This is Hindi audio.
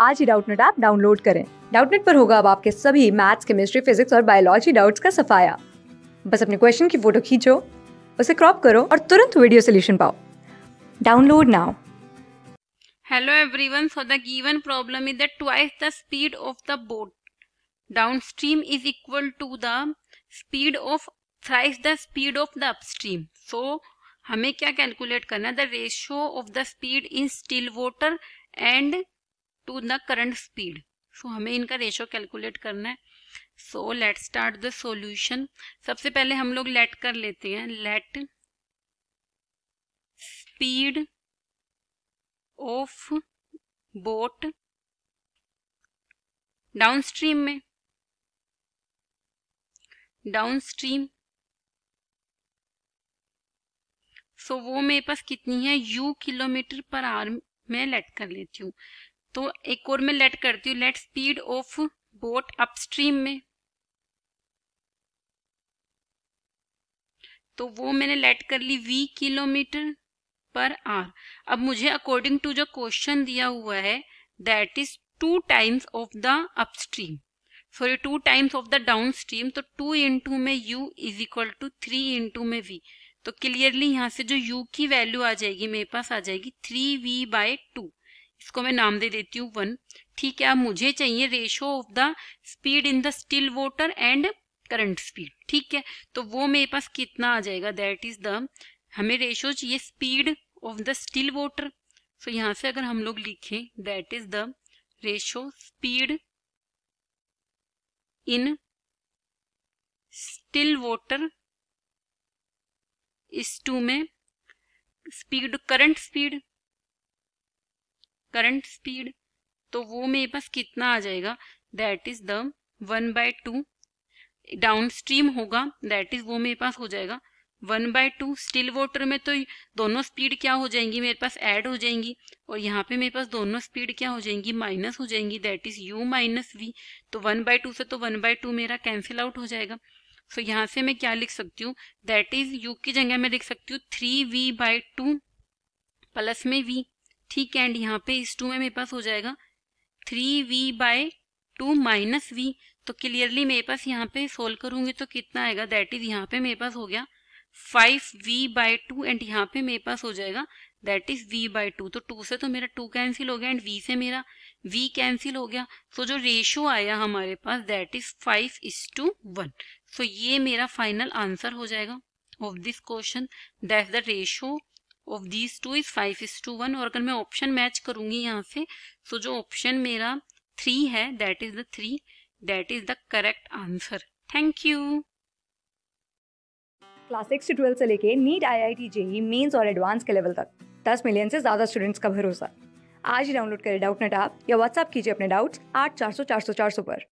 आज ही डाउटनेट ऐप डाउनलोड करें डाउटनेट पर होगा अब आपके सभी मैथ्स केमिस्ट्री फिजिक्स और बायोलॉजी डाउट्स का सफाया बस अपने क्वेश्चन की फोटो खींचो उसे क्रॉप करो और तुरंत वीडियो सोल्यूशन पाओ download now Hello everyone. So the given problem is that twice the speed of the boat downstream is equal to the speed of thrice the speed of the upstream. So हमें क्या कैलकुलेट करना है the ratio of the speed in still water and to the current speed so हमें इनका रेशो कैलकुलेट करना है so let start the solution सबसे पहले हम लोग लेट कर लेते हैं let speed of boat downstream में डाउनस्ट्रीम सो so, वो मेरे पास कितनी है यू किलोमीटर पर आर में लेट कर लेती हूँ तो एक और मैं लेट करती हूँ let speed of boat upstream में तो वो मैंने लेट कर ली वी किलोमीटर पर आर अब मुझे अकॉर्डिंग टू जो क्वेश्चन दिया हुआ है that is two times of the upstream sorry two times of the downstream तो टू इंटू में U is equal to three into में वी तो क्लियरली यहाँ से जो यू की वैल्यू आ जाएगी मेरे पास आ जाएगी थ्री वी बाय टू इसको मैं नाम दे देती हूँ वन ठीक है अब मुझे चाहिए ratio of the speed in the still water and current speed ठीक है तो वो मेरे पास कितना आ जाएगा दैट इज द हमें रेशो चाहिए speed of the still water so यहाँ से अगर हम लोग लिखें that is the ratio speed in still water is to में speed current speed current speed तो वो मेरे पास कितना आ जाएगा that is the one by to downstream होगा दैट इज वो मेरे पास हो जाएगा one by two still water में तो दोनों स्पीड क्या हो जाएंगी मेरे पास ऐड हो जाएंगी और यहाँ पे मेरे पास दोनों स्पीड क्या हो जाएंगी माइनस हो जाएंगी that is U minus V तो वन बाय टू से तो वन बाय टू मेरा कैंसिल आउट हो जाएगा सो so, यहाँ से मैं क्या लिख सकती हूँ दैट इज यू की जगह मैं लिख सकती हूँ three V by two plus में वी ठीक एंड यहाँ पे इस टू में मेरे पास हो जाएगा three V by two minus V तो क्लियरली मेरे पास यहाँ पे सोल्व करूंगी तो कितना आएगा दैट इज यहाँ पे मेरे पास हो गया five V by two and यहाँ पे मेरे पास हो जाएगा that is V by two तो टू से तो मेरा टू कैंसिल हो गया एंड वी से मेरा वी कैंसिल हो गया सो so, जो रेशो आया हमारे पास that is five is to one so ये मेरा फाइनल आंसर हो जाएगा of this question that the ratio of these two is five is to one और अगर मैं ऑप्शन मैच करूंगी यहाँ से तो जो ऑप्शन मेरा थ्री है that is the three that is the correct answer thank you class six से ट्वेल्थ से लेके NEET I I T JEE mains और एडवांस के लेवल तक दस मिलियन से ज्यादा स्टूडेंट्स का भरोसा आज ही डाउनलोड करें डाउट नेट आप या व्हाट्सअप कीजिए अपने डाउट्स आठ चार सौ चार सौ चार सौ पर